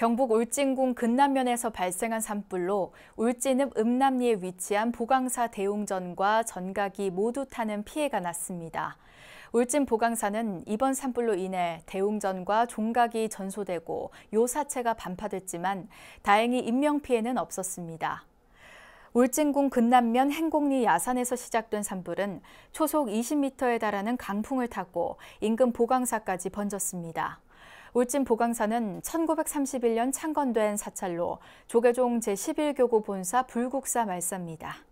경북 울진군 근남면에서 발생한 산불로 울진읍 음남리에 위치한 보강사 대웅전과 전각이 모두 타는 피해가 났습니다. 울진 보강사는 이번 산불로 인해 대웅전과 종각이 전소되고 요사체가 반파됐지만 다행히 인명피해는 없었습니다. 울진군 근남면 행곡리 야산에서 시작된 산불은 초속 20m에 달하는 강풍을 타고 인근 보강사까지 번졌습니다. 울진 보강사는 1931년 창건된 사찰로 조계종 제11교구 본사 불국사 말사입니다.